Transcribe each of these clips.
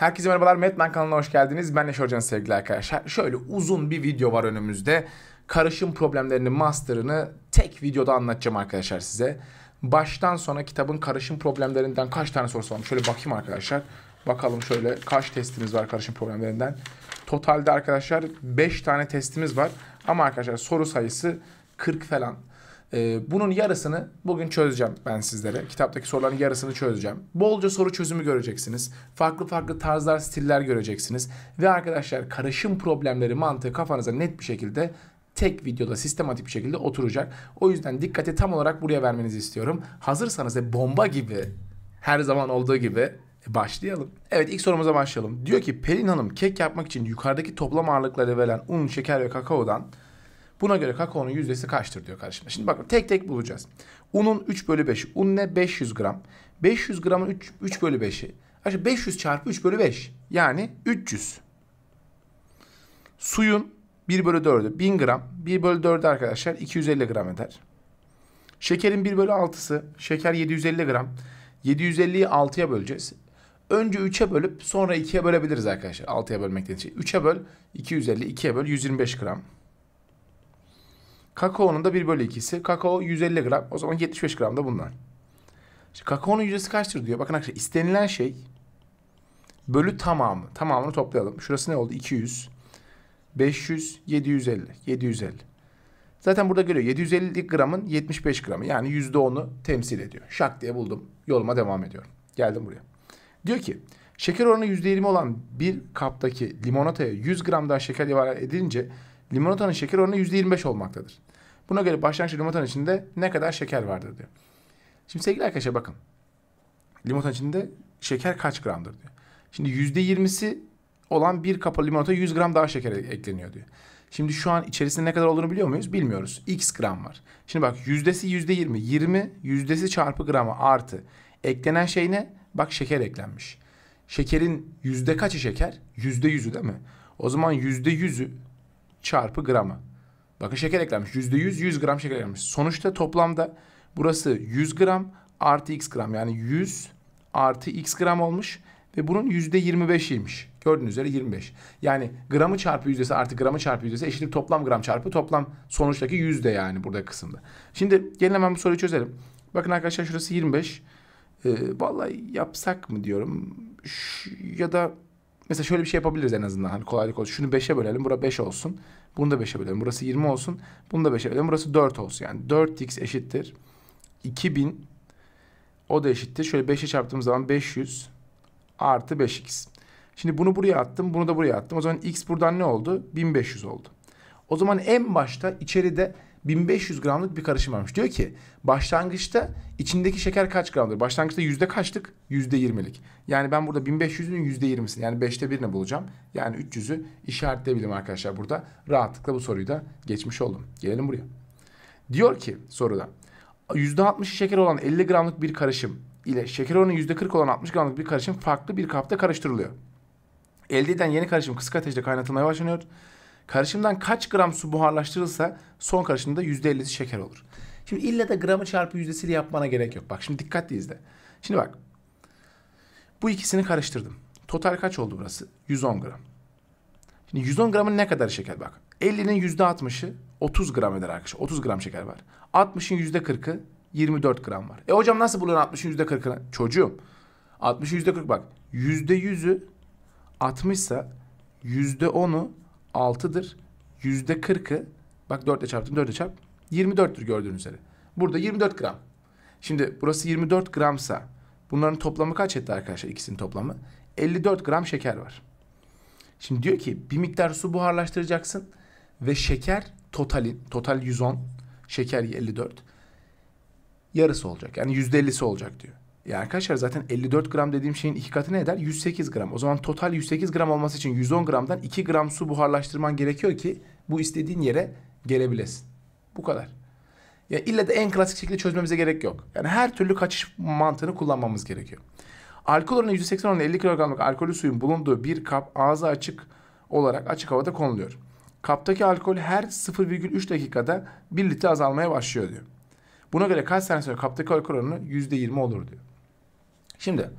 Herkese merhabalar Metman kanalına hoş geldiniz. Ben Neşe Hoca'nın sevgili arkadaşlar. Şöyle uzun bir video var önümüzde. Karışım problemlerini, master'ını tek videoda anlatacağım arkadaşlar size. Baştan sona kitabın karışım problemlerinden kaç tane soru sormuş? Şöyle bakayım arkadaşlar. Bakalım şöyle kaç testimiz var karışım problemlerinden. Totalde arkadaşlar 5 tane testimiz var. Ama arkadaşlar soru sayısı 40 falan. E, bunun yarısını bugün çözeceğim ben sizlere. Kitaptaki soruların yarısını çözeceğim. Bolca soru çözümü göreceksiniz. Farklı farklı tarzlar, stiller göreceksiniz. Ve arkadaşlar karışım problemleri mantığı kafanıza net bir şekilde tek videoda sistematik bir şekilde oturacak. O yüzden dikkati tam olarak buraya vermenizi istiyorum. Hazırsanız e, bomba gibi her zaman olduğu gibi e, Başlayalım. Evet ilk sorumuza başlayalım. Diyor ki Pelin Hanım kek yapmak için yukarıdaki toplam ağırlıkları verilen un, şeker ve kakaodan Buna göre kakaonun yüzdesi kaçtır diyor karşımda. Şimdi bakın tek tek bulacağız. Unun 3 bölü 5'i. Un ne? 500 gram. 500 gramın 3, 3 bölü 5'i. Aşağı 500 çarpı 3 bölü 5. Yani 300. Suyun 1 bölü 4'ü 1000 gram. 1 bölü 4'ü arkadaşlar 250 gram eder. Şekerin 1 bölü 6'sı. Şeker 750 gram. 750'yi 6'ya böleceğiz. Önce 3'e bölüp sonra 2'ye bölebiliriz arkadaşlar. 6'ya bölmekten için. 3'e böl 250, 2'ye böl 125 gram. Kakaonun da 1 bölü 2'si. Kakao 150 gram. O zaman 75 gram da bundan. İşte kakaonun yüzdesi kaçtır diyor. Bakın arkadaşlar istenilen şey bölü tamamı. Tamamını toplayalım. Şurası ne oldu? 200, 500, 750. 750. Zaten burada görüyor. 750 gramın 75 gramı. Yani %10'u temsil ediyor. Şak diye buldum. Yoluma devam ediyorum. Geldim buraya. Diyor ki şeker oranı %20 olan bir kaptaki limonataya 100 gram daha şeker ilave edilince limonatanın şeker oranı %25 olmaktadır. Buna göre başlangıç limonatanın içinde ne kadar şeker vardır diyor. Şimdi sevgili arkadaşlar bakın. Limonatanın içinde şeker kaç gramdır diyor. Şimdi %20'si olan bir kapalı limonata 100 gram daha şeker ekleniyor diyor. Şimdi şu an içerisinde ne kadar olduğunu biliyor muyuz? Bilmiyoruz. X gram var. Şimdi bak yüzdesi yüzde yirmi. Yirmi yüzdesi çarpı gramı artı. Eklenen şey ne? Bak şeker eklenmiş. Şekerin yüzde kaçı şeker? Yüzde yüzü değil mi? O zaman yüzde yüzü çarpı grama. Bakın şeker eklenmiş. %100 100 gram şeker eklenmiş. Sonuçta toplamda burası 100 gram artı x gram. Yani 100 artı x gram olmuş ve bunun %25'iymiş. Gördüğünüz üzere 25. Yani gramı çarpı yüzdesi artı gramı çarpı yüzdesi eşittir toplam gram çarpı toplam sonuçtaki yüzde yani burada kısımda. Şimdi gelin hemen bu soruyu çözelim. Bakın arkadaşlar şurası 25. Ee, vallahi yapsak mı diyorum. Ş ya da Mesela şöyle bir şey yapabiliriz en azından. Hani kolaylık olsun. Şunu 5'e bölelim. Bura 5 olsun. Bunu da 5'e bölelim. Burası 20 olsun. Bunu da 5'e bölelim. Burası 4 olsun. Yani 4x eşittir. 2000 o da eşittir. Şöyle 5'e çarptığımız zaman 500 artı 5x. Şimdi bunu buraya attım. Bunu da buraya attım. O zaman x buradan ne oldu? 1500 oldu. O zaman en başta içeride 1500 gramlık bir karışım varmış. Diyor ki başlangıçta içindeki şeker kaç gramdır? Başlangıçta yüzde kaçlık? Yüzde yirmilik. Yani ben burada 1500'ünün yüzde yirmisini yani beşte birine bulacağım. Yani 300'ü işaretleyebilirim arkadaşlar burada. Rahatlıkla bu soruyu da geçmiş oldum. Gelelim buraya. Diyor ki soruda yüzde altmış şeker olan 50 gramlık bir karışım ile şeker oranı yüzde %40 olan 60 gramlık bir karışım farklı bir kapta karıştırılıyor. Elde edilen yeni karışım kısık ateşte kaynatılmaya başlanıyor. Karışımdan kaç gram su buharlaştırılsa son karışımda %50'si şeker olur. Şimdi illa da gramı çarpı yüzdesiyle yapmana gerek yok. Bak şimdi dikkatli izle. Şimdi bak. Bu ikisini karıştırdım. Total kaç oldu burası? 110 gram. Şimdi 110 gramın ne kadar şeker bak. 50'nin %60'ı 30 gram eder arkadaşlar. 30 gram şeker var. 60'ın %40'ı 24 gram var. E hocam nasıl buluyorsun 60'ın %40'ını? Çocuğum 60'ın %40 bak. %100'ü 60 ise %10'u 6'dır. Yüzde 40'ı bak 4 ile çarptım 4 ile çarp 24'tür gördüğünüz üzere. Burada 24 gram. Şimdi burası 24 gramsa bunların toplamı kaç etti arkadaşlar ikisinin toplamı? 54 gram şeker var. Şimdi diyor ki bir miktar su buharlaştıracaksın ve şeker totalin total 110 şeker 54 yarısı olacak. Yani %50'si olacak diyor. Ya arkadaşlar zaten 54 gram dediğim şeyin iki katı ne eder? 108 gram. O zaman total 108 gram olması için 110 gramdan 2 gram su buharlaştırman gerekiyor ki bu istediğin yere gelebilesin. Bu kadar. Ya illa de en klasik şekilde çözmemize gerek yok. Yani her türlü kaçış mantığını kullanmamız gerekiyor. Alkol oranı %80 oranı 50 kilogramlık alkolü suyun bulunduğu bir kap ağzı açık olarak açık havada konuluyor. Kaptaki alkol her 0,3 dakikada 1 litre azalmaya başlıyor diyor. Buna göre kaç sene sonra kaptaki alkol oranı %20 olur diyor. Şimdi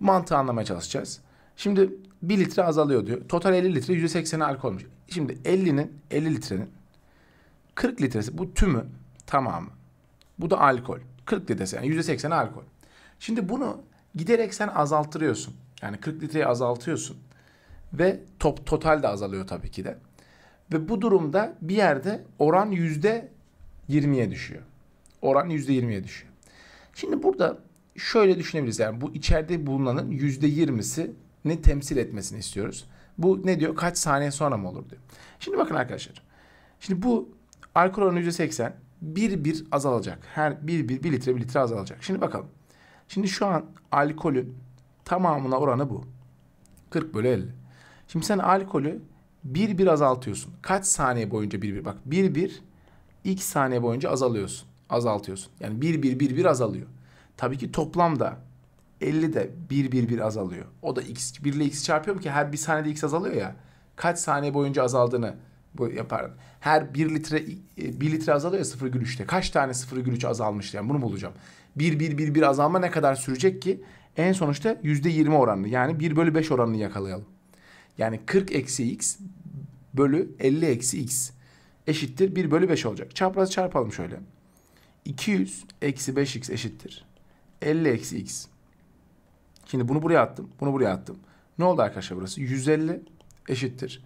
mantığı anlamaya çalışacağız. Şimdi 1 litre azalıyor diyor. Total 50 litre %80'i alkolmüş. Şimdi 50'nin 50 litrenin 40 litresi bu tümü tamamı. Bu da alkol. 40 litresi yani %80'i alkol. Şimdi bunu giderek sen azalttırıyorsun. Yani 40 litreyi azaltıyorsun. Ve top total de azalıyor tabii ki de. Ve bu durumda bir yerde oran yüzde %20'ye düşüyor. Oran yüzde %20'ye düşüyor. Şimdi burada şöyle düşünebiliriz. Yani bu içeride bulunanın %20'sini temsil etmesini istiyoruz. Bu ne diyor? Kaç saniye sonra mı olur diyor. Şimdi bakın arkadaşlar. Şimdi bu alkol oranı %80 bir bir azalacak. Her bir bir bir litre bir litre azalacak. Şimdi bakalım. Şimdi şu an alkolün tamamına oranı bu. 40 bölü 50. Şimdi sen alkolü bir bir azaltıyorsun. Kaç saniye boyunca bir bir bak. Bir bir iki saniye boyunca azalıyorsun. Azaltıyorsun. Yani bir bir bir bir azalıyor. Tabii ki toplamda 50 de 1 1 1 azalıyor. O da x 1 ile x çarpıyorum ki her bir saniyede x azalıyor ya. Kaç saniye boyunca azaldığını bu yaparım. Her 1 litre 1 e, litre azalıyor sıfır gülüşte. Kaç tane sıfır 0,3 azalmış yani bunu bulacağım. 1 1 1 1 azalma ne kadar sürecek ki en sonuçta %20 oranını yani 1 bölü 5 oranını yakalayalım. Yani 40 eksi x bölü 50 eksi x eşittir 1 bölü 5 olacak. Çaprazı çarpalım şöyle. 200 eksi 5x eşittir 50 eksi x. Şimdi bunu buraya attım. Bunu buraya attım. Ne oldu arkadaşlar burası? 150 eşittir.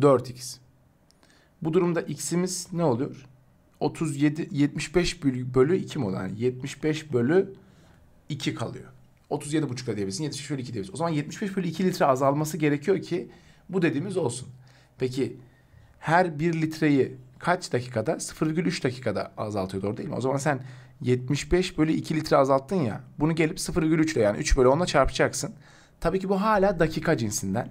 4x. Bu durumda x'imiz ne oluyor? 37 75 bölü 2 mi oluyor? Yani 75 bölü 2 kalıyor. 37 buçukla da diyebilirsin. 75 bölü 2 diyebilirsin. O zaman 75 bölü 2 litre azalması gerekiyor ki bu dediğimiz olsun. Peki her 1 litreyi kaç dakikada? 0,3 dakikada azaltıyor doğru değil mi? O zaman sen 75 bölü 2 litre azalttın ya. Bunu gelip 0,3 ile yani 3 bölü 10 çarpacaksın. Tabii ki bu hala dakika cinsinden.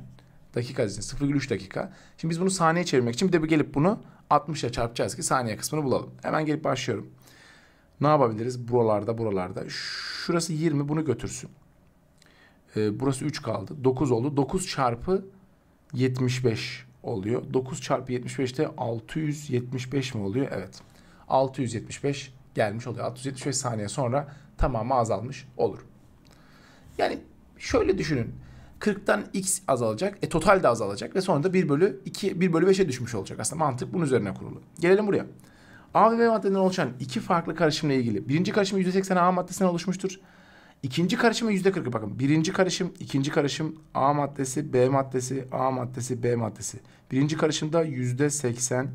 Dakika cinsinden 0,3 dakika. Şimdi biz bunu saniye çevirmek için bir de bir gelip bunu 60 çarpacağız ki saniye kısmını bulalım. Hemen gelip başlıyorum. Ne yapabiliriz? Buralarda buralarda. Şurası 20 bunu götürsün. Ee, burası 3 kaldı. 9 oldu. 9 çarpı 75 oluyor. 9 çarpı 75'te 675 mi oluyor? Evet. 675 gelmiş oluyor. 675 saniye sonra tamamı azalmış olur. Yani şöyle düşünün. 40'tan x azalacak. E total de azalacak ve sonra da 1 bölü 2, 1 bölü 5'e düşmüş olacak. Aslında mantık bunun üzerine kurulu. Gelelim buraya. A ve B maddelerinden oluşan iki farklı karışımla ilgili. Birinci karışımı %80 A maddesinden oluşmuştur. İkinci karışımı %40'ı bakın. Birinci karışım, ikinci karışım A maddesi, B maddesi, A maddesi, B maddesi. Birinci karışımda %80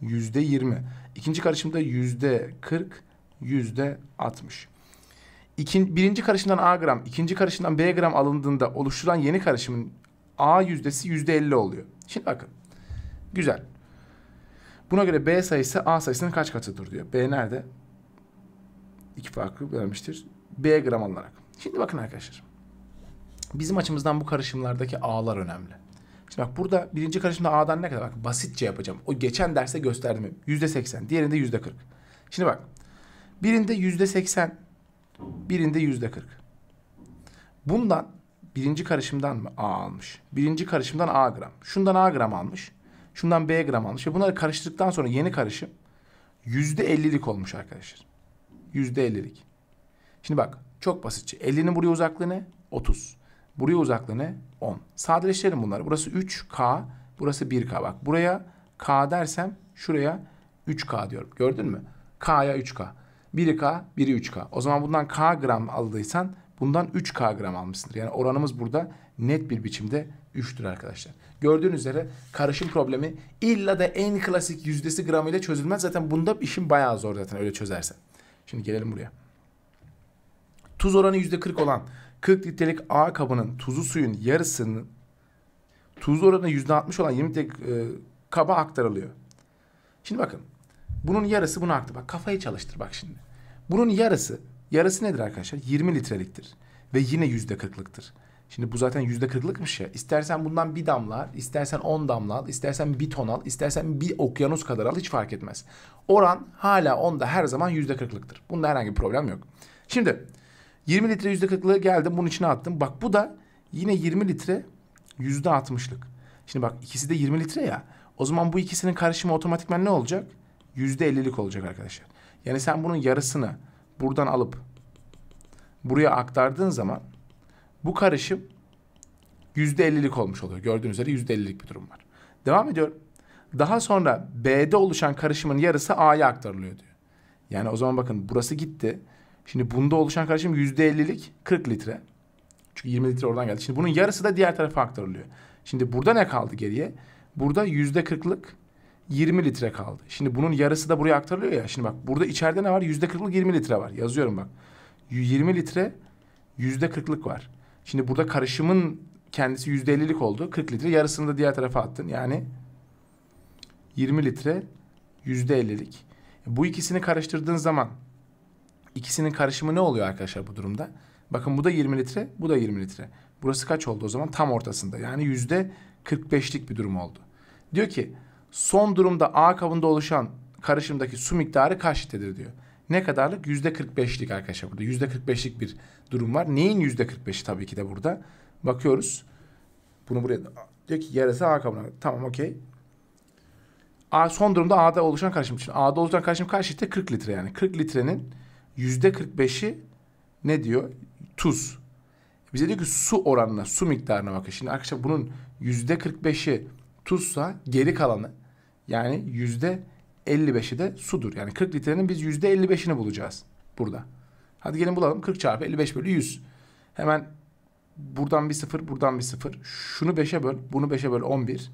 yüzde yirmi. İkinci karışımda yüzde kırk, yüzde altmış. birinci karışımdan A gram, ikinci karışımdan B gram alındığında oluşturan yeni karışımın A yüzdesi yüzde elli oluyor. Şimdi bakın. Güzel. Buna göre B sayısı A sayısının kaç katıdır diyor. B nerede? İki farklı vermiştir. B gram alınarak. Şimdi bakın arkadaşlar. Bizim açımızdan bu karışımlardaki A'lar önemli. Şimdi bak burada birinci karışımda A'dan ne kadar? Bak basitçe yapacağım. O geçen derste gösterdim. Yüzde seksen. Diğerinde yüzde kırk. Şimdi bak. Birinde yüzde seksen. Birinde yüzde kırk. Bundan birinci karışımdan mı A almış? Birinci karışımdan A gram. Şundan A gram almış. Şundan B gram almış. Ve bunları karıştırdıktan sonra yeni karışım yüzde ellilik olmuş arkadaşlar. Yüzde ellilik. Şimdi bak çok basitçe. 50'nin buraya uzaklığı ne? 30. Buraya uzaklığı ne? 10. Sadeleştirelim bunları. Burası 3K. Burası 1K. Bak buraya K dersem şuraya 3K diyorum. Gördün mü? K'ya 3K. 1 K, 1'i 3K. O zaman bundan K gram aldıysan bundan 3K gram almışsındır. Yani oranımız burada net bir biçimde 3'tür arkadaşlar. Gördüğünüz üzere karışım problemi illa da en klasik yüzdesi gramıyla çözülmez. Zaten bunda işin bayağı zor zaten öyle çözersen. Şimdi gelelim buraya. Tuz oranı %40 olan 40 litrelik A kabının tuzlu suyun yarısının tuz oranı %60 olan 20 litrelik e, kaba aktarılıyor. Şimdi bakın. Bunun yarısı buna aktı. Bak kafayı çalıştır bak şimdi. Bunun yarısı, yarısı nedir arkadaşlar? 20 litreliktir. Ve yine yüzde kırklıktır. Şimdi bu zaten yüzde kırklıkmış ya. İstersen bundan bir damla istersen on damla al, istersen bir ton al, istersen bir okyanus kadar al hiç fark etmez. Oran hala onda her zaman yüzde kırklıktır. Bunda herhangi bir problem yok. Şimdi 20 litre yüzde %40'lığı geldim bunun içine attım. Bak bu da yine 20 litre yüzde %60'lık. Şimdi bak ikisi de 20 litre ya. O zaman bu ikisinin karışımı otomatikman ne olacak? Yüzde %50'lik olacak arkadaşlar. Yani sen bunun yarısını buradan alıp buraya aktardığın zaman bu karışım yüzde %50'lik olmuş oluyor. Gördüğünüz üzere yüzde %50'lik bir durum var. Devam ediyorum. Daha sonra B'de oluşan karışımın yarısı A'ya aktarılıyor diyor. Yani o zaman bakın burası gitti. Şimdi bunda oluşan karışım %50'lik 40 litre. Çünkü 20 litre oradan geldi. Şimdi bunun yarısı da diğer tarafa aktarılıyor. Şimdi burada ne kaldı geriye? Burada %40'lık 20 litre kaldı. Şimdi bunun yarısı da buraya aktarılıyor ya. Şimdi bak burada içeride ne var? %40'lık 20 litre var. Yazıyorum bak. 20 litre %40'lık var. Şimdi burada karışımın kendisi %50'lik oldu. 40 litre yarısını da diğer tarafa attın. Yani 20 litre %50'lik. Bu ikisini karıştırdığın zaman İkisinin karışımı ne oluyor arkadaşlar bu durumda? Bakın bu da 20 litre, bu da 20 litre. Burası kaç oldu o zaman? Tam ortasında. Yani yüzde 45'lik bir durum oldu. Diyor ki son durumda A kabında oluşan karışımdaki su miktarı kaç litredir diyor. Ne kadarlık? Yüzde 45'lik arkadaşlar burada. Yüzde 45'lik bir durum var. Neyin yüzde 45'i tabii ki de burada. Bakıyoruz. Bunu buraya diyor ki yarısı A kabına. Tamam okey. A son durumda A'da oluşan karışım için. A'da oluşan karışım kaç litre? 40 litre yani. 40 litrenin yüzde 45'i ne diyor? Tuz. Bize diyor ki su oranına, su miktarına bakın. Şimdi arkadaşlar bunun yüzde 45'i tuzsa geri kalanı yani yüzde 55'i de sudur. Yani 40 litrenin biz yüzde 55'ini bulacağız burada. Hadi gelin bulalım. 40 çarpı 55 bölü 100. Hemen buradan bir sıfır, buradan bir sıfır. Şunu 5'e böl, bunu 5'e böl 11.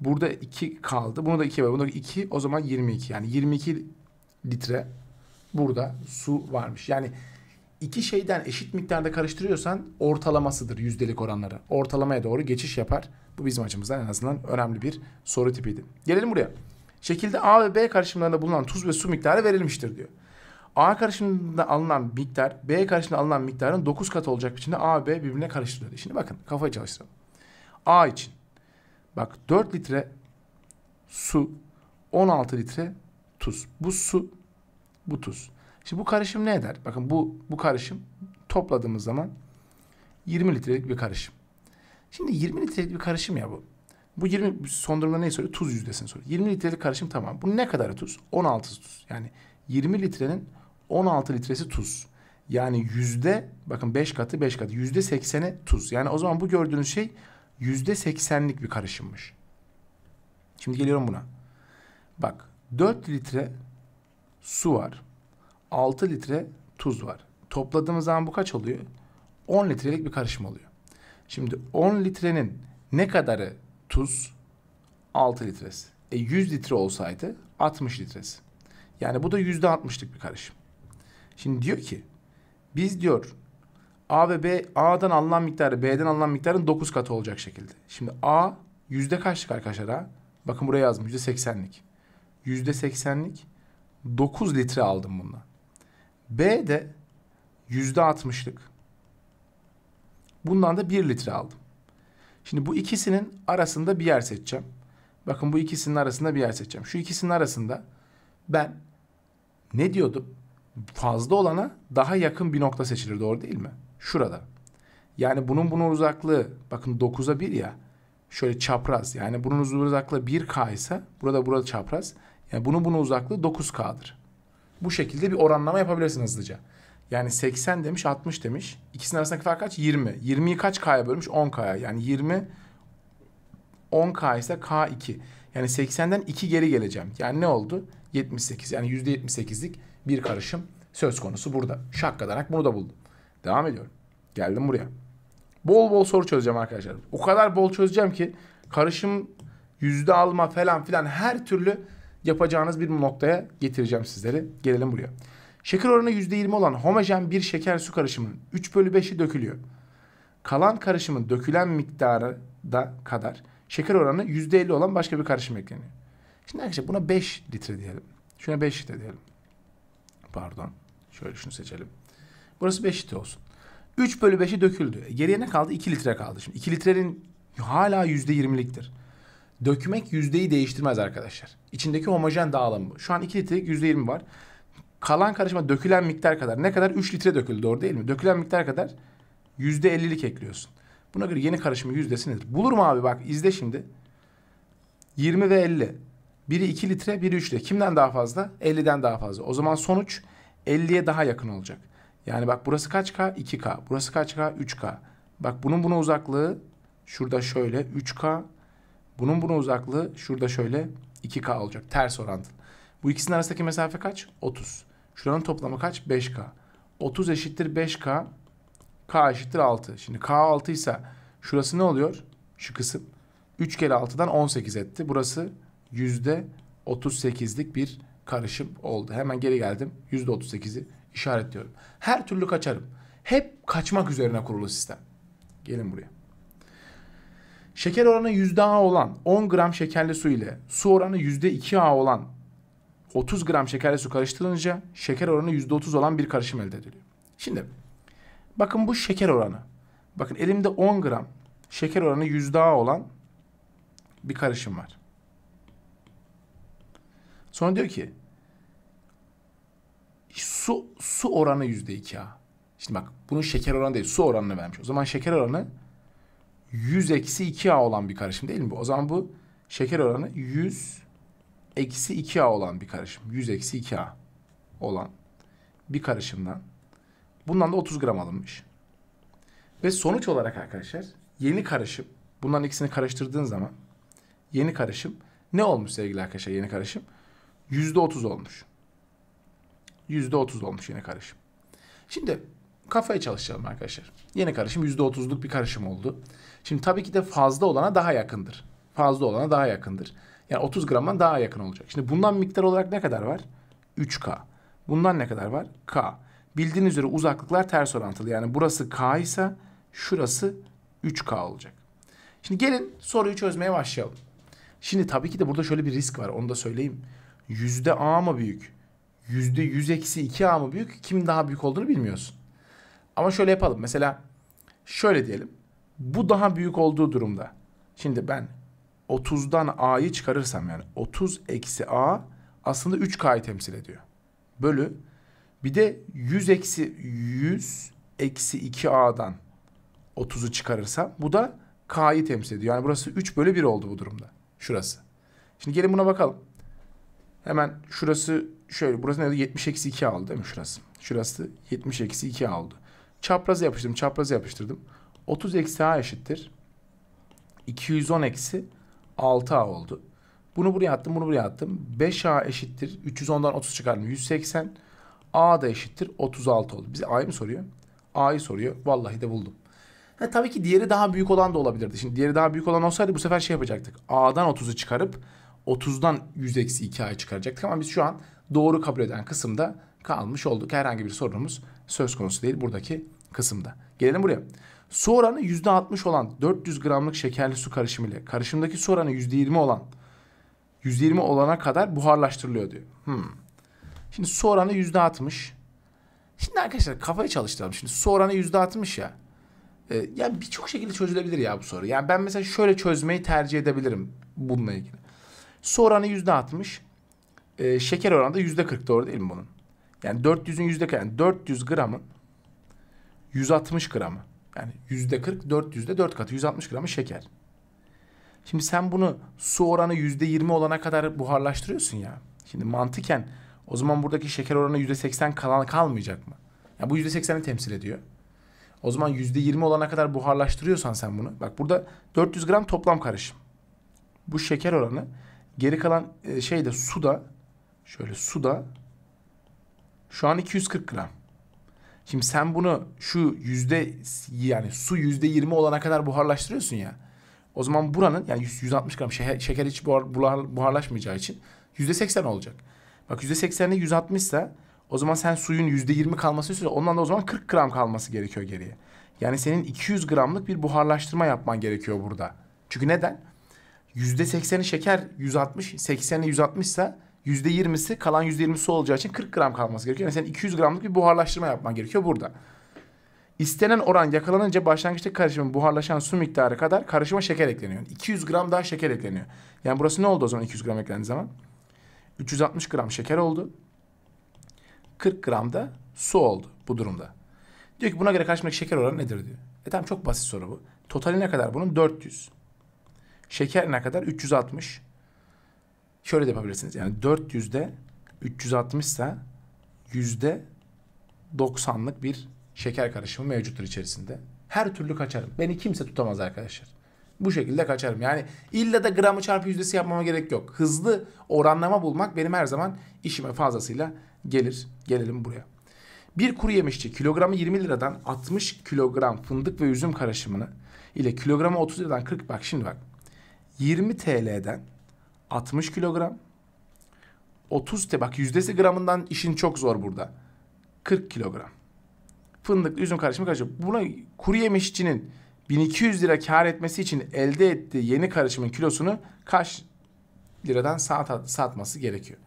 Burada 2 kaldı. Bunu da 2'ye böl. Bunu da 2. O zaman 22. Yani 22 litre Burada su varmış. Yani iki şeyden eşit miktarda karıştırıyorsan ortalamasıdır yüzdelik oranları. Ortalamaya doğru geçiş yapar. Bu bizim açımızdan en azından önemli bir soru tipiydi. Gelelim buraya. Şekilde A ve B karışımlarında bulunan tuz ve su miktarı verilmiştir diyor. A karışımında alınan miktar B karışımında alınan miktarın 9 katı olacak biçimde A ve B birbirine karıştırılıyor. Şimdi bakın kafayı çalıştıralım. A için bak 4 litre su 16 litre tuz. Bu su bu tuz. Şimdi bu karışım ne eder? Bakın bu bu karışım topladığımız zaman 20 litrelik bir karışım. Şimdi 20 litrelik bir karışım ya bu. Bu 20 son durumda neyi soruyor? Tuz yüzdesini soruyor. 20 litrelik karışım tamam. Bu ne kadar tuz? 16 tuz. Yani 20 litrenin 16 litresi tuz. Yani yüzde bakın 5 katı 5 katı yüzde 80'i tuz. Yani o zaman bu gördüğünüz şey yüzde 80'lik bir karışımmış. Şimdi geliyorum buna. Bak 4 litre su var. 6 litre tuz var. Topladığımız zaman bu kaç oluyor? 10 litrelik bir karışım oluyor. Şimdi 10 litrenin ne kadarı tuz? 6 litresi. E 100 litre olsaydı 60 litresi. Yani bu da %60'lık bir karışım. Şimdi diyor ki biz diyor A ve B A'dan alınan miktarı B'den alınan miktarın 9 katı olacak şekilde. Şimdi A yüzde kaçlık arkadaşlar ha? Bakın buraya yazdım yüzde %80'lik. Yüzde %80'lik 9 litre aldım bundan. B de %60'lık. Bundan da 1 litre aldım. Şimdi bu ikisinin arasında bir yer seçeceğim. Bakın bu ikisinin arasında bir yer seçeceğim. Şu ikisinin arasında ben ne diyordum? Fazla olana daha yakın bir nokta seçilir doğru değil mi? Şurada. Yani bunun bunun uzaklığı bakın 9'a 1 ya. Şöyle çapraz yani bunun uzaklığı 1K ise burada burada çapraz. Yani bunu bunu uzaklığı 9K'dır. Bu şekilde bir oranlama yapabilirsin hızlıca. Yani 80 demiş 60 demiş. İkisinin arasındaki fark kaç? 20. 20'yi kaç K'ya bölmüş? 10K'ya. Yani 20 10K ise K2. Yani 80'den 2 geri geleceğim. Yani ne oldu? 78. Yani %78'lik bir karışım söz konusu burada. Şakkadanak bunu da buldum. Devam ediyorum. Geldim buraya. Bol bol soru çözeceğim arkadaşlar. O kadar bol çözeceğim ki karışım yüzde alma falan filan her türlü yapacağınız bir noktaya getireceğim sizleri. Gelelim buraya. Şeker oranı %20 olan homojen bir şeker su karışımının 3 bölü 5'i dökülüyor. Kalan karışımın dökülen miktarı da kadar şeker oranı %50 olan başka bir karışım ekleniyor. Şimdi arkadaşlar buna 5 litre diyelim. Şuna 5 litre diyelim. Pardon. Şöyle şunu seçelim. Burası 5 litre olsun. 3 bölü 5'i döküldü. E, geriye ne kaldı? 2 litre kaldı. Şimdi 2 litrenin hala %20'liktir. Dökmek yüzdeyi değiştirmez arkadaşlar. İçindeki homojen dağılım bu. Şu an 2 litrelik yüzde %20 var. Kalan karışıma dökülen miktar kadar. Ne kadar? 3 litre döküldü doğru değil mi? Dökülen miktar kadar yüzde %50'lik ekliyorsun. Buna göre yeni karışımın yüzdesi nedir? Bulur mu abi bak izle şimdi. 20 ve 50. Biri 2 litre, biri 3 litre. Kimden daha fazla? 50'den daha fazla. O zaman sonuç 50'ye daha yakın olacak. Yani bak burası kaç K? 2K. Burası kaç K? 3K. Bak bunun buna uzaklığı şurada şöyle 3K. Bunun buna uzaklığı şurada şöyle 2K olacak. Ters orantılı. Bu ikisinin arasındaki mesafe kaç? 30. Şuranın toplamı kaç? 5K. 30 eşittir 5K. K eşittir 6. Şimdi K 6 ise şurası ne oluyor? Şu kısım. 3 kere 6'dan 18 etti. Burası %38'lik bir karışım oldu. Hemen geri geldim. %38'i işaretliyorum. Her türlü kaçarım. Hep kaçmak üzerine kurulu sistem. Gelin buraya. Şeker oranı %A olan 10 gram şekerli su ile su oranı %2A olan 30 gram şekerli su karıştırılınca şeker oranı %30 olan bir karışım elde ediliyor. Şimdi bakın bu şeker oranı. Bakın elimde 10 gram şeker oranı %A olan bir karışım var. Sonra diyor ki su su oranı %2A. Şimdi bak bunun şeker oranı değil su oranını vermiş. O zaman şeker oranı 100 eksi 2A olan bir karışım değil mi bu? O zaman bu şeker oranı 100 eksi 2A olan bir karışım. 100 eksi 2A olan bir karışımdan. Bundan da 30 gram alınmış. Ve sonuç olarak arkadaşlar yeni karışım. Bunların ikisini karıştırdığın zaman yeni karışım ne olmuş sevgili arkadaşlar yeni karışım? %30 olmuş. %30 olmuş yeni karışım. Şimdi Kafaya çalışalım arkadaşlar. Yeni karışım %30'luk bir karışım oldu. Şimdi tabii ki de fazla olana daha yakındır. Fazla olana daha yakındır. Yani 30 gram'a daha yakın olacak. Şimdi bundan miktar olarak ne kadar var? 3K. Bundan ne kadar var? K. Bildiğiniz üzere uzaklıklar ters orantılı. Yani burası K ise şurası 3K olacak. Şimdi gelin soruyu çözmeye başlayalım. Şimdi tabii ki de burada şöyle bir risk var. Onu da söyleyeyim. Yüzde A mı büyük? Yüzde 100 eksi 2A mı büyük? Kim daha büyük olduğunu bilmiyorsun. Ama şöyle yapalım. Mesela şöyle diyelim. Bu daha büyük olduğu durumda. Şimdi ben 30'dan a'yı çıkarırsam yani 30 eksi a aslında 3k'yı temsil ediyor. Bölü bir de 100 eksi 100 eksi 2a'dan 30'u çıkarırsam bu da k'yı temsil ediyor. Yani burası 3 bölü 1 oldu bu durumda. Şurası. Şimdi gelin buna bakalım. Hemen şurası şöyle burası neydi? 70 eksi 2 aldı değil mi şurası? Şurası 70 eksi 2 aldı. Çapraza yapıştırdım. Çapraza yapıştırdım. 30 eksi a eşittir. 210 eksi 6a oldu. Bunu buraya attım. Bunu buraya attım. 5a eşittir. 310'dan 30 çıkardım. 180. a da eşittir. 36 oldu. Bize a'yı mı soruyor? A'yı soruyor. Vallahi de buldum. Ha, tabii ki diğeri daha büyük olan da olabilirdi. Şimdi diğeri daha büyük olan olsaydı bu sefer şey yapacaktık. A'dan 30'u çıkarıp 30'dan 100 eksi 2 A'yı çıkaracaktık. Ama biz şu an doğru kabul eden kısımda kalmış olduk. Herhangi bir sorunumuz söz konusu değil. Buradaki kısımda. Gelelim buraya. Su oranı %60 olan 400 gramlık şekerli su karışımı ile karışımdaki su oranı %20 olan %20 olana kadar buharlaştırılıyor diyor. Hmm. Şimdi su oranı %60. Şimdi arkadaşlar kafayı çalıştıralım. Şimdi su oranı %60 ya. Ee, yani birçok şekilde çözülebilir ya bu soru. Yani ben mesela şöyle çözmeyi tercih edebilirim bununla ilgili. Su oranı %60. E, ee, şeker oranı da %40 doğru değil mi bunun? Yani 400'ün %40 yani 400 gramın 160 gramı yani yüzde 40 4 yüzde 4 katı 160 gramı şeker. Şimdi sen bunu su oranı yüzde 20 olana kadar buharlaştırıyorsun ya. Şimdi mantıken o zaman buradaki şeker oranı yüzde 80 kalan kalmayacak mı? Yani bu yüzde 80'i temsil ediyor. O zaman yüzde 20 olana kadar buharlaştırıyorsan sen bunu. Bak burada 400 gram toplam karışım. Bu şeker oranı geri kalan e, şey de su da şöyle su da şu an 240 gram. Şimdi sen bunu şu yüzde yani su yüzde yirmi olana kadar buharlaştırıyorsun ya. O zaman buranın yani 160 gram şeker, şeker hiç buhar, buharlaşmayacağı için yüzde seksen olacak. Bak yüzde seksenle 160 ise o zaman sen suyun yüzde yirmi kalması istiyorsan ondan da o zaman 40 gram kalması gerekiyor geriye. Yani senin 200 gramlık bir buharlaştırma yapman gerekiyor burada. Çünkü neden? Yüzde sekseni şeker 160, sekseni 160 ise Yüzde yirmisi kalan yüzde su olacağı için 40 gram kalması gerekiyor. Yani senin 200 gramlık bir buharlaştırma yapman gerekiyor burada. İstenen oran yakalanınca başlangıçta karışımın buharlaşan su miktarı kadar karışıma şeker ekleniyor. 200 gram daha şeker ekleniyor. Yani burası ne oldu o zaman 200 gram eklendiği zaman? 360 gram şeker oldu. 40 gram da su oldu bu durumda. Diyor ki buna göre karşımdaki şeker oranı nedir diyor. E tamam çok basit soru bu. Totali ne kadar bunun? 400. Şeker ne kadar? 360 şöyle de yapabilirsiniz. Yani 400'de 360 ise yüzde 90'lık bir şeker karışımı mevcuttur içerisinde. Her türlü kaçarım. Beni kimse tutamaz arkadaşlar. Bu şekilde kaçarım. Yani illa da gramı çarpı yüzdesi yapmama gerek yok. Hızlı oranlama bulmak benim her zaman işime fazlasıyla gelir. Gelelim buraya. Bir kuru yemişçi kilogramı 20 liradan 60 kilogram fındık ve üzüm karışımını ile kilogramı 30 liradan 40 bak şimdi bak. 20 TL'den 60 kilogram. 30 te bak yüzdesi gramından işin çok zor burada. 40 kilogram. Fındık, üzüm karışımı karışım. Buna kuru yemişçinin 1200 lira kar etmesi için elde ettiği yeni karışımın kilosunu kaç liradan sat, satması gerekiyor.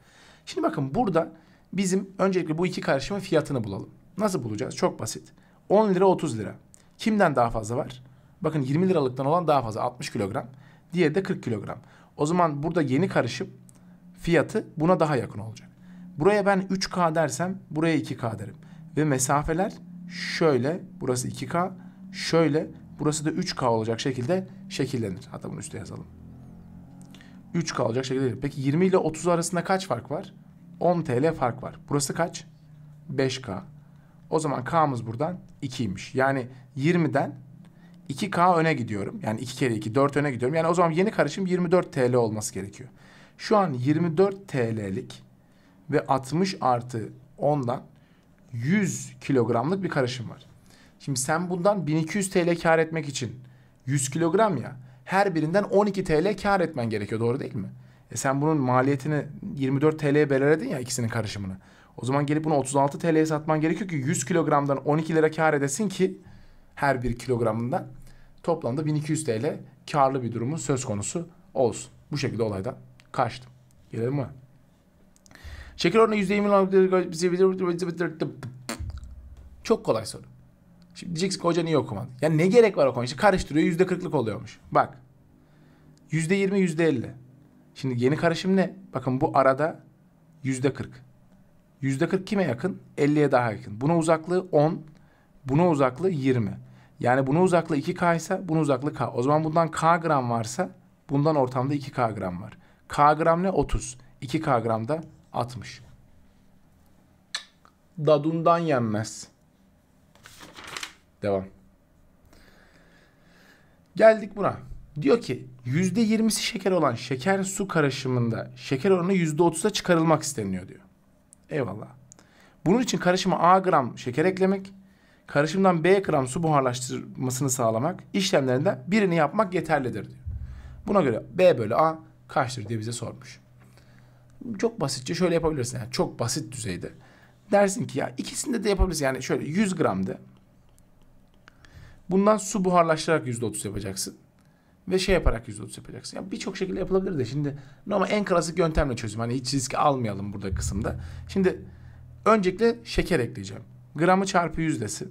Şimdi bakın burada bizim öncelikle bu iki karışımın fiyatını bulalım. Nasıl bulacağız? Çok basit. 10 lira 30 lira. Kimden daha fazla var? Bakın 20 liralıktan olan daha fazla 60 kilogram. Diğeri de 40 kilogram. O zaman burada yeni karışıp fiyatı buna daha yakın olacak. Buraya ben 3K dersem buraya 2K derim. Ve mesafeler şöyle burası 2K şöyle burası da 3K olacak şekilde şekillenir. Hatta bunu üstte yazalım. 3K olacak şekilde. Peki 20 ile 30 arasında kaç fark var? 10 TL fark var. Burası kaç? 5K. O zaman K'mız buradan 2'ymiş. Yani 20'den 2K öne gidiyorum. Yani 2 kere 2 4 öne gidiyorum. Yani o zaman yeni karışım 24 TL olması gerekiyor. Şu an 24 TL'lik ve 60 artı 10'dan 100 kilogramlık bir karışım var. Şimdi sen bundan 1200 TL kar etmek için 100 kilogram ya her birinden 12 TL kar etmen gerekiyor doğru değil mi? E sen bunun maliyetini 24 TL'ye belirledin ya ikisinin karışımını. O zaman gelip bunu 36 TL'ye satman gerekiyor ki 100 kilogramdan 12 lira kar edesin ki her bir kilogramından toplamda 1200 TL karlı bir durumu söz konusu olsun. Bu şekilde olaydan kaçtım. Gelelim mi? Şeker oranı %20 çok kolay soru. Şimdi diyeceksin ki hoca niye okumadı? Ya ne gerek var o konuya? İşte karıştırıyor yüzde kırklık oluyormuş. Bak. Yüzde yirmi yüzde elli. Şimdi yeni karışım ne? Bakın bu arada yüzde 40. Yüzde kırk kime yakın? Elliye daha yakın. Buna uzaklığı 10, Buna uzaklığı 20. Yani bunu uzaklığı 2K ise bunu uzaklığı K. O zaman bundan K gram varsa bundan ortamda 2K gram var. K gram ne? 30. 2K gram da 60. Dadundan yenmez. Devam. Geldik buna. Diyor ki %20'si şeker olan şeker su karışımında şeker oranı %30'a çıkarılmak isteniyor diyor. Eyvallah. Bunun için karışıma A gram şeker eklemek, karışımdan B gram su buharlaştırmasını sağlamak işlemlerinden birini yapmak yeterlidir diyor. Buna göre B bölü A kaçtır diye bize sormuş. Çok basitçe şöyle yapabilirsin. Yani çok basit düzeyde. Dersin ki ya ikisinde de yapabilirsin. Yani şöyle 100 gramdı. Bundan su buharlaştırarak %30 yapacaksın. Ve şey yaparak %30 yapacaksın. Yani birçok şekilde yapılabilir de şimdi ama en klasik yöntemle çözüm. Hani hiç risk almayalım burada kısımda. Şimdi öncelikle şeker ekleyeceğim gramı çarpı yüzdesi.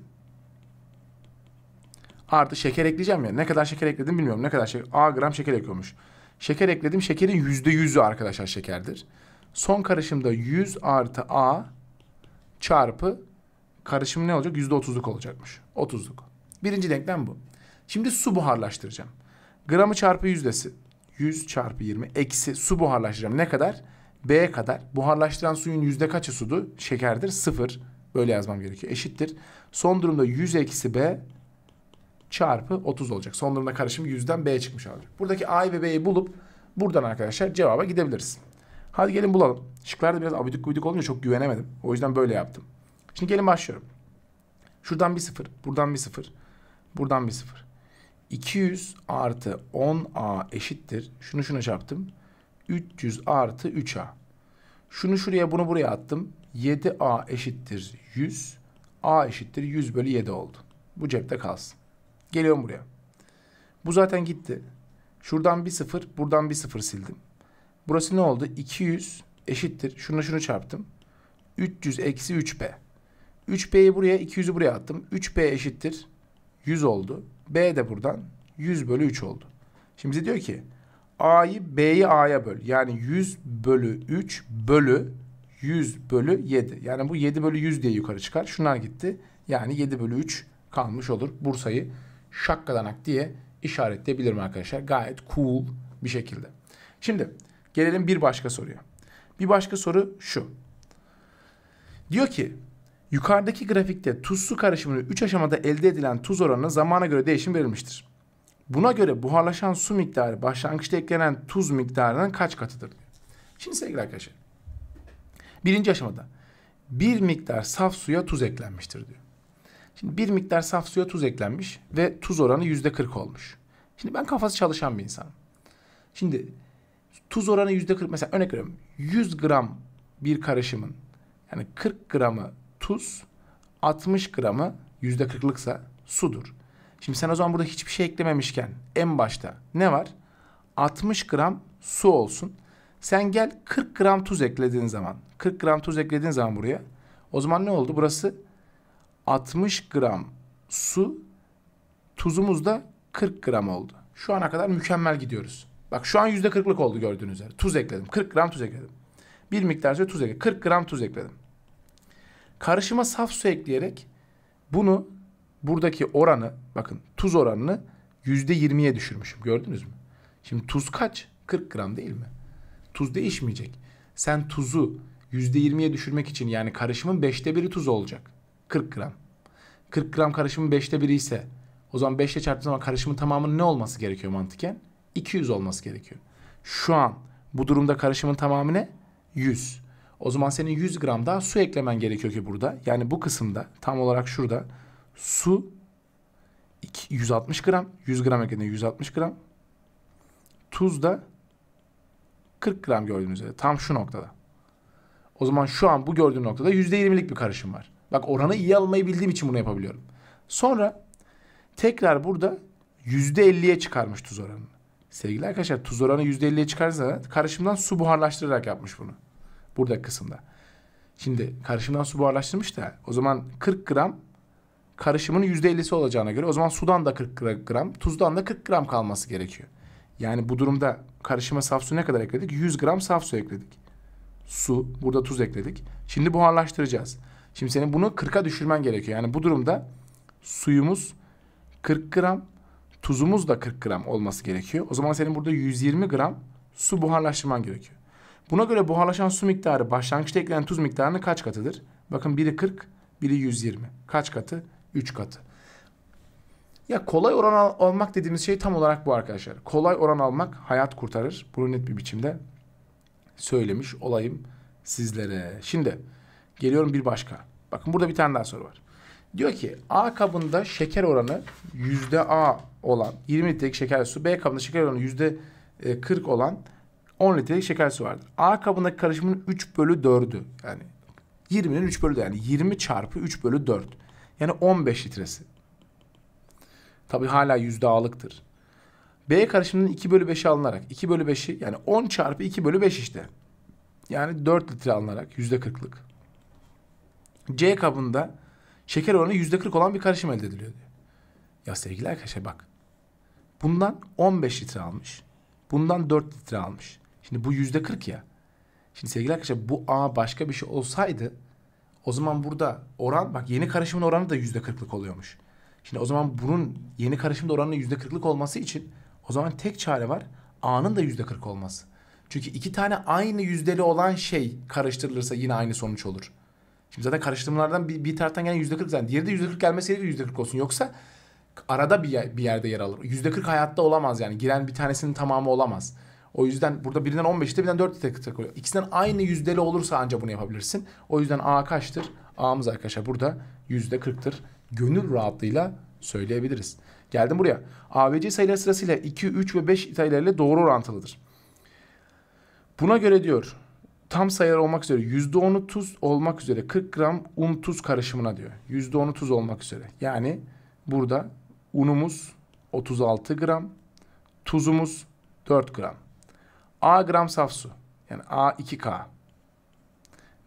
Artı şeker ekleyeceğim ya. Ne kadar şeker ekledim bilmiyorum. Ne kadar şeker. A gram şeker ekliyormuş. Şeker ekledim. Şekerin yüzde yüzü arkadaşlar şekerdir. Son karışımda 100 artı A çarpı karışım ne olacak? Yüzde olacakmış. 30'luk Birinci denklem bu. Şimdi su buharlaştıracağım. Gramı çarpı yüzdesi. 100 çarpı 20 eksi su buharlaştıracağım. Ne kadar? b kadar. Buharlaştıran suyun yüzde kaçı sudu? Şekerdir. Sıfır. Böyle yazmam gerekiyor. Eşittir. Son durumda 100 eksi B çarpı 30 olacak. Son durumda karışım 100'den B çıkmış olacak. Buradaki a ve B'yi bulup buradan arkadaşlar cevaba gidebiliriz. Hadi gelin bulalım. Şıklarda biraz abidik gubidik olunca çok güvenemedim. O yüzden böyle yaptım. Şimdi gelin başlıyorum. Şuradan bir sıfır, buradan bir sıfır, buradan bir sıfır. 200 artı 10A eşittir. Şunu şuna çarptım. 300 artı 3A. Şunu şuraya bunu buraya attım. 7a eşittir 100. a eşittir 100 bölü 7 oldu. Bu cepte kalsın. Geliyorum buraya. Bu zaten gitti. Şuradan bir sıfır, buradan bir sıfır sildim. Burası ne oldu? 200 eşittir. Şunu şunu çarptım. 300 eksi 3b. 3b'yi buraya, 200'ü buraya attım. 3b eşittir. 100 oldu. b de buradan 100 bölü 3 oldu. Şimdi bize diyor ki A'yı B'yi A'ya böl. Yani 100 bölü 3 bölü 100 bölü 7. Yani bu 7 bölü 100 diye yukarı çıkar. Şunlar gitti. Yani 7 bölü 3 kalmış olur. Bursa'yı şakkadanak diye işaretleyebilirim arkadaşlar. Gayet cool bir şekilde. Şimdi gelelim bir başka soruya. Bir başka soru şu. Diyor ki yukarıdaki grafikte tuz su karışımını 3 aşamada elde edilen tuz oranına zamana göre değişim verilmiştir. Buna göre buharlaşan su miktarı başlangıçta eklenen tuz miktarının kaç katıdır? Şimdi sevgili arkadaşlar Birinci aşamada bir miktar saf suya tuz eklenmiştir diyor. Şimdi bir miktar saf suya tuz eklenmiş ve tuz oranı yüzde kırk olmuş. Şimdi ben kafası çalışan bir insanım. Şimdi tuz oranı yüzde kırk mesela örnek veriyorum 100 gram bir karışımın yani 40 gramı tuz 60 gramı yüzde kırklıksa sudur. Şimdi sen o zaman burada hiçbir şey eklememişken en başta ne var? 60 gram su olsun. Sen gel 40 gram tuz eklediğin zaman 40 gram tuz eklediğin zaman buraya o zaman ne oldu? Burası 60 gram su tuzumuz da 40 gram oldu. Şu ana kadar mükemmel gidiyoruz. Bak şu an %40'lık oldu gördüğünüz üzere. Tuz ekledim. 40 gram tuz ekledim. Bir miktar süre tuz ekledim. 40 gram tuz ekledim. Karışıma saf su ekleyerek bunu buradaki oranı bakın tuz oranını %20'ye düşürmüşüm. Gördünüz mü? Şimdi tuz kaç? 40 gram değil mi? Tuz değişmeyecek. Sen tuzu %20'ye düşürmek için yani karışımın 5'te biri tuz olacak. 40 gram. 40 gram karışımın 5'te biri ise o zaman 5 ile çarptığın zaman karışımın tamamının ne olması gerekiyor mantıken? 200 olması gerekiyor. Şu an bu durumda karışımın tamamı ne? 100. O zaman senin 100 gram daha su eklemen gerekiyor ki burada. Yani bu kısımda tam olarak şurada su 160 gram. 100 gram ekledin 160 gram. Tuz da 40 gram gördüğünüz üzere. Tam şu noktada. O zaman şu an bu gördüğün noktada %20'lik bir karışım var. Bak oranı iyi almayı bildiğim için bunu yapabiliyorum. Sonra tekrar burada %50'ye çıkarmış tuz oranını. Sevgili arkadaşlar tuz oranı %50'ye çıkarsa karışımdan su buharlaştırarak yapmış bunu. Burada kısımda. Şimdi karışımdan su buharlaştırmış da o zaman 40 gram karışımın %50'si olacağına göre o zaman sudan da 40 gram, tuzdan da 40 gram kalması gerekiyor. Yani bu durumda karışıma saf su ne kadar ekledik? 100 gram saf su ekledik su, burada tuz ekledik. Şimdi buharlaştıracağız. Şimdi senin bunu 40'a düşürmen gerekiyor. Yani bu durumda suyumuz 40 gram, tuzumuz da 40 gram olması gerekiyor. O zaman senin burada 120 gram su buharlaştırman gerekiyor. Buna göre buharlaşan su miktarı başlangıçta eklenen tuz miktarının kaç katıdır? Bakın biri 40, biri 120. Kaç katı? 3 katı. Ya kolay oran al almak dediğimiz şey tam olarak bu arkadaşlar. Kolay oran almak hayat kurtarır. Bunu net bir biçimde söylemiş olayım sizlere. Şimdi geliyorum bir başka. Bakın burada bir tane daha soru var. Diyor ki A kabında şeker oranı yüzde A olan 20 litrelik şeker su, B kabında şeker oranı yüzde 40 e, olan 10 litrelik şeker su vardır. A kabındaki karışımın 3 bölü 4'ü yani 20'nin 3 bölü 4 yani 20 çarpı 3 bölü 4 yani 15 litresi. Tabi hala yüzde A'lıktır. B karışımının 2 bölü 5'i alınarak 2 bölü 5'i yani 10 çarpı 2 bölü 5 işte. Yani 4 litre alınarak yüzde %40'lık. C kabında şeker oranı yüzde %40 olan bir karışım elde ediliyor diyor. Ya sevgili arkadaşlar bak. Bundan 15 litre almış. Bundan 4 litre almış. Şimdi bu yüzde %40 ya. Şimdi sevgili arkadaşlar bu A başka bir şey olsaydı o zaman burada oran bak yeni karışımın oranı da yüzde %40'lık oluyormuş. Şimdi o zaman bunun yeni karışımda oranının yüzde %40'lık olması için o zaman tek çare var A'nın da yüzde 40 olması. Çünkü iki tane aynı yüzdeli olan şey karıştırılırsa yine aynı sonuç olur. Şimdi zaten karıştırmalardan bir, bir taraftan gelen yüzde 40, zaten. Diğeri de yüzde 40 gelmesi gerekir yüzde 40 olsun. Yoksa arada bir, bir yerde yer alır. Yüzde 40 hayatta olamaz yani. Giren bir tanesinin tamamı olamaz. O yüzden burada birinden 15'te birinden 4 tek tek takılıyor. İkisinden aynı yüzdeli olursa ancak bunu yapabilirsin. O yüzden A kaçtır? A'mız arkadaşlar burada yüzde %40'tır. Gönül rahatlığıyla söyleyebiliriz. Geldim buraya. ABC sayıları sırasıyla 2, 3 ve 5 sayılarıyla doğru orantılıdır. Buna göre diyor tam sayılar olmak üzere %10'u tuz olmak üzere 40 gram un tuz karışımına diyor. %10'u tuz olmak üzere. Yani burada unumuz 36 gram, tuzumuz 4 gram. A gram saf su. Yani A 2K.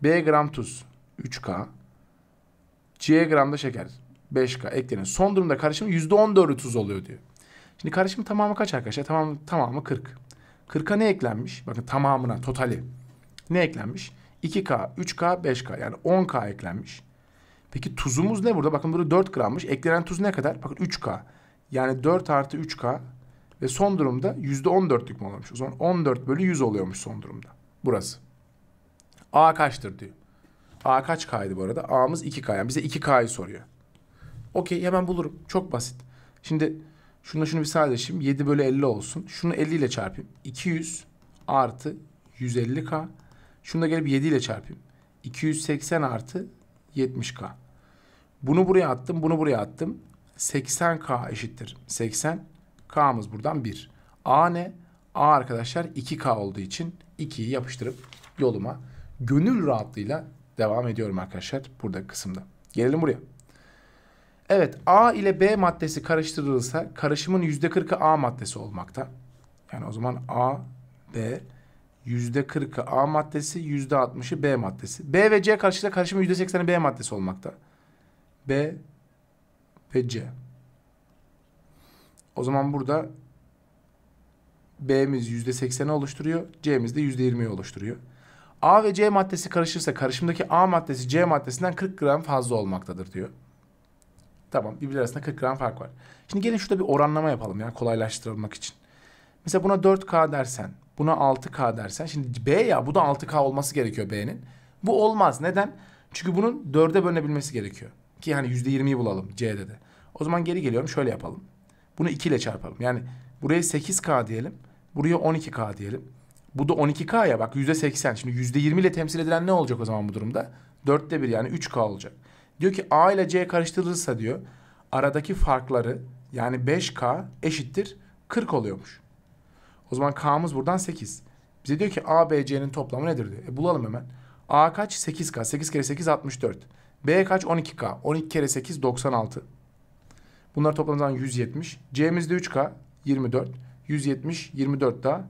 B gram tuz 3K. C gram da şeker 5K eklenin. Son durumda karışımın %14'ü tuz oluyor diyor. Şimdi karışım tamamı kaç arkadaşlar? Tamam, tamamı 40. 40'a ne eklenmiş? Bakın tamamına, totali. Ne eklenmiş? 2K, 3K, 5K yani 10K eklenmiş. Peki tuzumuz ne burada? Bakın burada 4 grammış. Eklenen tuz ne kadar? Bakın 3K. Yani 4 artı 3K ve son durumda %14'lük mü oluyormuş? O zaman 14 bölü 100 oluyormuş son durumda. Burası. A kaçtır diyor. A kaç K'ydı bu arada? A'mız 2K. Yani bize 2K'yı soruyor. Okey hemen bulurum. Çok basit. Şimdi şunu şunu bir sadeleşeyim. 7 bölü 50 olsun. Şunu 50 ile çarpayım. 200 artı 150k. Şunu da gelip 7 ile çarpayım. 280 artı 70k. Bunu buraya attım. Bunu buraya attım. 80k eşittir. 80k'mız buradan 1. A ne? A arkadaşlar 2k olduğu için 2'yi yapıştırıp yoluma gönül rahatlığıyla devam ediyorum arkadaşlar burada kısımda. Gelelim buraya. Evet A ile B maddesi karıştırılırsa karışımın yüzde kırkı A maddesi olmakta. Yani o zaman A, B yüzde kırkı A maddesi yüzde altmışı B maddesi. B ve C karşılıklı karışımın yüzde sekseni B maddesi olmakta. B ve C. O zaman burada B'miz yüzde sekseni oluşturuyor. C'miz de yüzde yirmiyi oluşturuyor. A ve C maddesi karışırsa karışımdaki A maddesi C maddesinden 40 gram fazla olmaktadır diyor. Tamam birbirleri arasında 40 gram fark var. Şimdi gelin şurada bir oranlama yapalım ya kolaylaştırmak için. Mesela buna 4K dersen, buna 6K dersen. Şimdi B ya bu da 6K olması gerekiyor B'nin. Bu olmaz. Neden? Çünkü bunun 4'e bölünebilmesi gerekiyor. Ki hani %20'yi bulalım C'de de. O zaman geri geliyorum şöyle yapalım. Bunu 2 ile çarpalım. Yani buraya 8K diyelim. Buraya 12K diyelim. Bu da 12K ya bak %80. Şimdi %20 ile temsil edilen ne olacak o zaman bu durumda? 4'te 1 yani 3K olacak. Diyor ki A ile C karıştırılırsa diyor aradaki farkları yani 5K eşittir 40 oluyormuş. O zaman K'mız buradan 8. Bize diyor ki A, B, C'nin toplamı nedir diyor. E bulalım hemen. A kaç? 8K. 8 kere 8 64. B kaç? 12K. 12 kere 8 96. Bunlar toplam 170. C'miz de 3K 24. 170 24 daha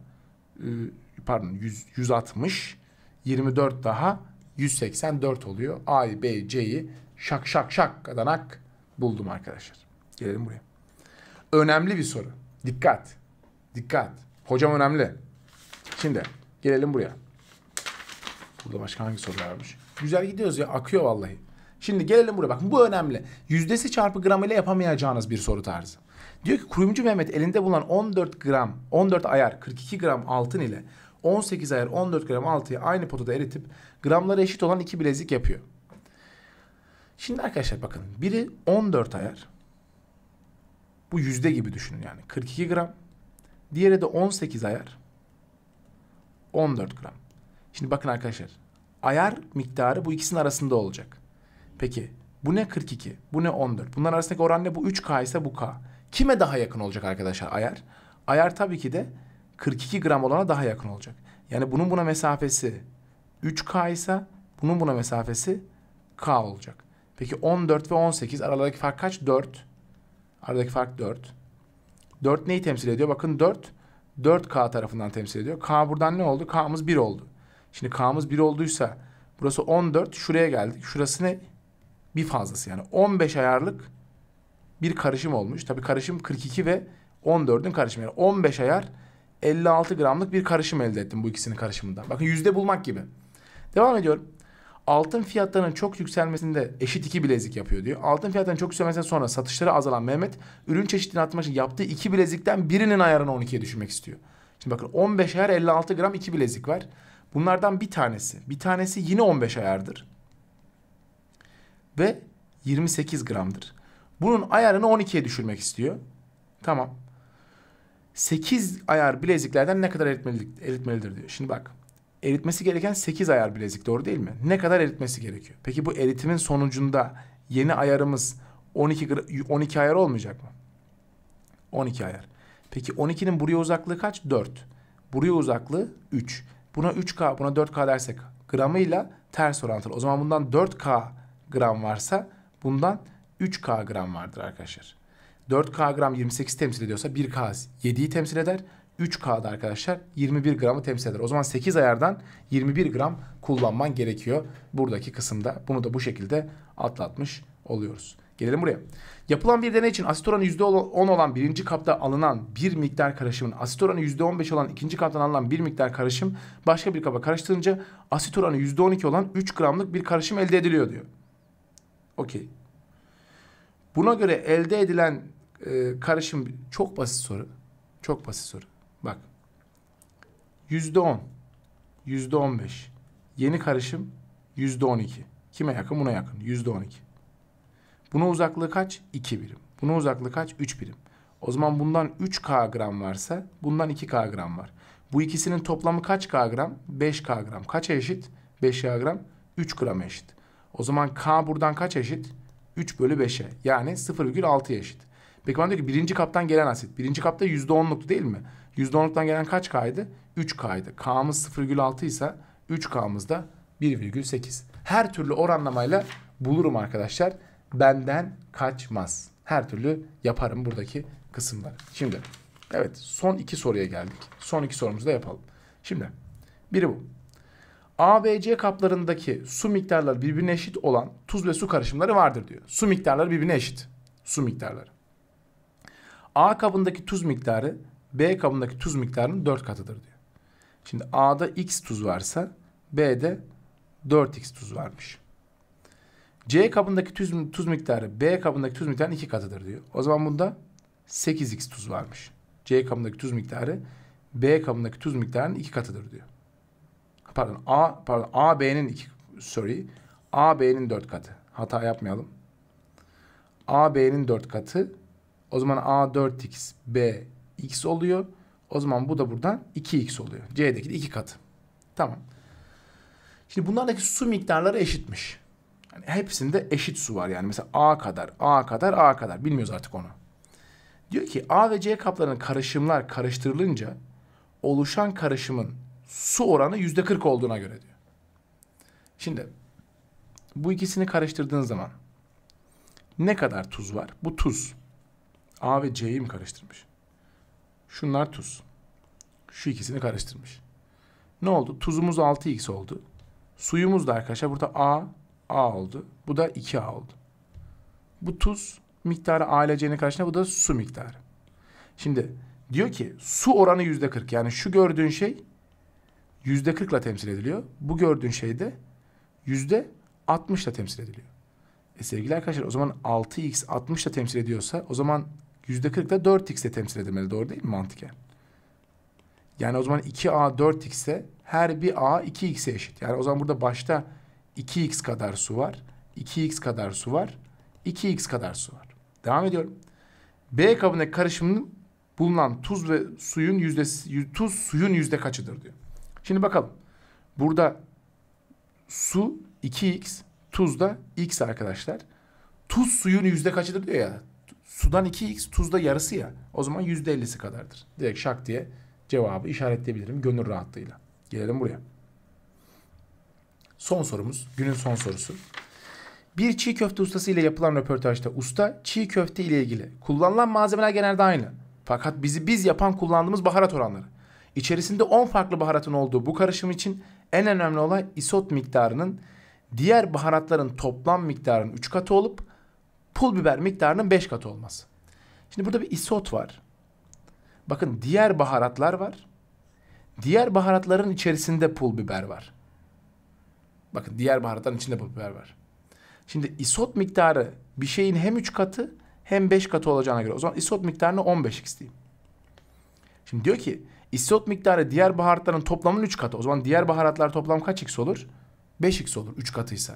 ıı, pardon 100, 160 24 daha 184 oluyor. A'yı B'yi C'yi şak şak şak adanak buldum arkadaşlar. Gelelim buraya. Önemli bir soru. Dikkat. Dikkat. Hocam önemli. Şimdi gelelim buraya. Burada başka hangi soru varmış? Güzel gidiyoruz ya akıyor vallahi. Şimdi gelelim buraya Bakın bu önemli. Yüzdesi çarpı gram ile yapamayacağınız bir soru tarzı. Diyor ki kuyumcu Mehmet elinde bulunan 14 gram 14 ayar 42 gram altın ile 18 ayar 14 gram altıyı aynı potada eritip gramları eşit olan iki bilezik yapıyor. Şimdi arkadaşlar bakın biri 14 ayar. Bu yüzde gibi düşünün yani 42 gram. Diğeri de 18 ayar. 14 gram. Şimdi bakın arkadaşlar ayar miktarı bu ikisinin arasında olacak. Peki bu ne 42 bu ne 14 bunların arasındaki oran ne bu 3K ise bu K. Kime daha yakın olacak arkadaşlar ayar? Ayar tabii ki de 42 gram olana daha yakın olacak. Yani bunun buna mesafesi 3K ise bunun buna mesafesi K olacak. Peki 14 ve 18 aralardaki fark kaç? 4. Aradaki fark 4. 4 neyi temsil ediyor? Bakın 4 4K tarafından temsil ediyor. K buradan ne oldu? K'mız 1 oldu. Şimdi K'mız 1 olduysa burası 14. Şuraya geldik. Şurası ne? Bir fazlası yani. 15 ayarlık bir karışım olmuş. Tabii karışım 42 ve 14'ün karışımı. Yani 15 ayar 56 gramlık bir karışım elde ettim bu ikisinin karışımından. Bakın yüzde bulmak gibi. Devam ediyorum altın fiyatlarının çok yükselmesinde eşit iki bilezik yapıyor diyor. Altın fiyatlarının çok yükselmesinden sonra satışları azalan Mehmet ürün çeşitini atmak için yaptığı iki bilezikten birinin ayarını 12'ye düşürmek istiyor. Şimdi bakın 15 ayar 56 gram iki bilezik var. Bunlardan bir tanesi. Bir tanesi yine 15 ayardır. Ve 28 gramdır. Bunun ayarını 12'ye düşürmek istiyor. Tamam. 8 ayar bileziklerden ne kadar eritmelidir, eritmelidir diyor. Şimdi bak eritmesi gereken 8 ayar bilezik doğru değil mi? Ne kadar eritmesi gerekiyor? Peki bu eritimin sonucunda yeni ayarımız 12 12 ayar olmayacak mı? 12 ayar. Peki 12'nin buraya uzaklığı kaç? 4. Buraya uzaklığı 3. Buna 3K, buna 4K dersek gramıyla ters orantılı. O zaman bundan 4K gram varsa bundan 3K gram vardır arkadaşlar. 4K gram 28 temsil ediyorsa 1K 7'yi temsil eder. 3 kağıda arkadaşlar 21 gramı temsil eder. O zaman 8 ayardan 21 gram kullanman gerekiyor buradaki kısımda. Bunu da bu şekilde atlatmış oluyoruz. Gelelim buraya. Yapılan bir deney için asit oranı %10 olan birinci kapta alınan bir miktar karışımın asit oranı %15 olan ikinci kaptan alınan bir miktar karışım başka bir kaba karıştırınca asit oranı %12 olan 3 gramlık bir karışım elde ediliyor diyor. Okey. Buna göre elde edilen e, karışım çok basit soru. Çok basit soru yüzde on, yüzde on beş. Yeni karışım yüzde on iki. Kime yakın? Buna yakın. Yüzde on iki. Bunun uzaklığı kaç? İki birim. Bunun uzaklığı kaç? Üç birim. O zaman bundan 3 kg varsa bundan 2 kg var. Bu ikisinin toplamı kaç kg? 5 kg. Kaça eşit? 5 kg 3 gram eşit. O zaman K buradan kaç eşit? 3 bölü 5'e. Yani 0,6'ya eşit. Peki bana diyor ki birinci kaptan gelen asit. Birinci kapta %10'luktu değil mi? Yüzde %10'luktan gelen kaç kaydı? 3 kaydı. K'mız 0,6 ise 3K'mız da 1,8. Her türlü oranlamayla bulurum arkadaşlar. Benden kaçmaz. Her türlü yaparım buradaki kısımları. Şimdi evet son iki soruya geldik. Son iki sorumuzu da yapalım. Şimdi biri bu. ABC kaplarındaki su miktarları birbirine eşit olan tuz ve su karışımları vardır diyor. Su miktarları birbirine eşit. Su miktarları. A kabındaki tuz miktarı B kabındaki tuz miktarının 4 katıdır diyor. Şimdi A'da X tuz varsa B'de 4X tuz varmış. C kabındaki tuz, tuz miktarı B kabındaki tuz miktarının 2 katıdır diyor. O zaman bunda 8X tuz varmış. C kabındaki tuz miktarı B kabındaki tuz miktarının 2 katıdır diyor. Pardon A pardon A B'nin 2 sorry. A B'nin 4 katı. Hata yapmayalım. A B'nin 4 katı. O zaman A 4X B x oluyor. O zaman bu da buradan 2x oluyor. C'deki de 2 katı. Tamam. Şimdi bunlardaki su miktarları eşitmiş. Yani hepsinde eşit su var yani. Mesela A kadar, A kadar, A kadar. Bilmiyoruz artık onu. Diyor ki A ve C kaplarının karışımlar karıştırılınca oluşan karışımın su oranı yüzde 40 olduğuna göre diyor. Şimdi bu ikisini karıştırdığın zaman ne kadar tuz var? Bu tuz. A ve C'yi mi karıştırmış? Şunlar tuz. Şu ikisini karıştırmış. Ne oldu? Tuzumuz 6x oldu. Suyumuz da arkadaşlar burada A, A oldu. Bu da 2A oldu. Bu tuz miktarı A ile C'nin karşısında bu da su miktarı. Şimdi diyor ki su oranı yüzde 40. Yani şu gördüğün şey yüzde 40 ile temsil ediliyor. Bu gördüğün şey de yüzde 60 ile temsil ediliyor. E sevgili arkadaşlar o zaman 6x 60 ile temsil ediyorsa o zaman yüzde kırk da 4 x'le temsil edilmeli. Doğru değil mi mantıken? Yani o zaman 2a 4x ise her bir a 2x'e eşit. Yani o zaman burada başta 2x kadar su var. 2x kadar su var. 2x kadar su var. Devam ediyorum. B kabındaki karışımın bulunan tuz ve suyun yüzde tuz suyun yüzde kaçıdır diyor. Şimdi bakalım. Burada su 2x, tuz da x arkadaşlar. Tuz suyun yüzde kaçıdır diyor ya. Sudan 2x, tuzda yarısı ya. O zaman %50'si kadardır. Direkt şak diye cevabı işaretleyebilirim gönül rahatlığıyla. Gelelim buraya. Son sorumuz, günün son sorusu. Bir çiğ köfte ustası ile yapılan röportajda usta çiğ köfte ile ilgili kullanılan malzemeler genelde aynı. Fakat bizi biz yapan kullandığımız baharat oranları. İçerisinde 10 farklı baharatın olduğu bu karışım için en önemli olay isot miktarının diğer baharatların toplam miktarının 3 katı olup pul biber miktarının 5 katı olması. Şimdi burada bir isot var. Bakın diğer baharatlar var. Diğer baharatların içerisinde pul biber var. Bakın diğer baharatların içinde pul biber var. Şimdi isot miktarı bir şeyin hem 3 katı hem 5 katı olacağına göre. O zaman isot miktarını 15x diyeyim. Şimdi diyor ki isot miktarı diğer baharatların toplamının 3 katı. O zaman diğer baharatlar toplam kaç x olur? 5x olur 3 katıysa.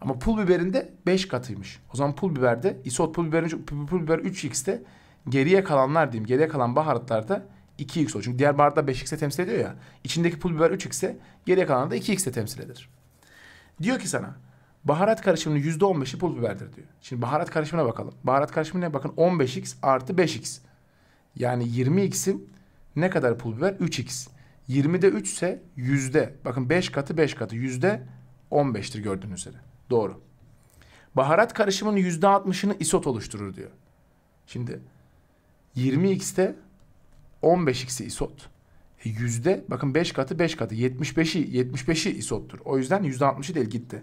Ama pul biberinde 5 katıymış. O zaman pul biberde isot pul biberin pul biber 3x'te geriye kalanlar diyeyim. Geriye kalan baharatlarda 2x olur. Çünkü diğer baharatlar 5x'te temsil ediyor ya. İçindeki pul biber 3x'te geriye kalan da 2x'te temsil edilir. Diyor ki sana baharat karışımının %15'i pul biberdir diyor. Şimdi baharat karışımına bakalım. Baharat karışımı ne? Bakın 15x artı 5x. Yani 20x'in ne kadar pul biber? 3x. 20'de 3 ise yüzde. Bakın 5 katı 5 katı yüzde 15'tir gördüğünüz üzere. Doğru. Baharat karışımının yüzde altmışını isot oluşturur diyor. Şimdi 20x'te 15x'i isot. E yüzde bakın 5 katı 5 katı 75'i 75'i isottur. O yüzden yüzde %60'ı değil gitti.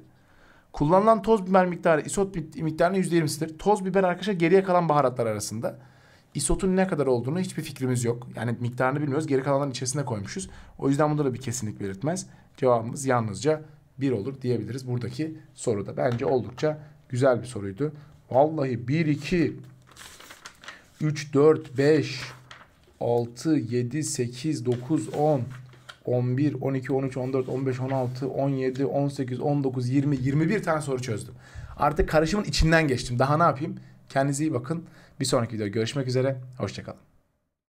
Kullanılan toz biber miktarı isot miktarının yüzde yirmisidir. Toz biber arkadaşlar geriye kalan baharatlar arasında. Isotun ne kadar olduğunu hiçbir fikrimiz yok. Yani miktarını bilmiyoruz. Geri kalanların içerisinde koymuşuz. O yüzden bunda da bir kesinlik belirtmez. Cevabımız yalnızca 1 olur diyebiliriz buradaki soruda. Bence oldukça güzel bir soruydu. Vallahi 1, 2, 3, 4, 5, 6, 7, 8, 9, 10, 11, 12, 13, 14, 15, 16, 17, 18, 19, 20, 21 tane soru çözdüm. Artık karışımın içinden geçtim. Daha ne yapayım? Kendinize iyi bakın. Bir sonraki videoda görüşmek üzere. Hoşçakalın.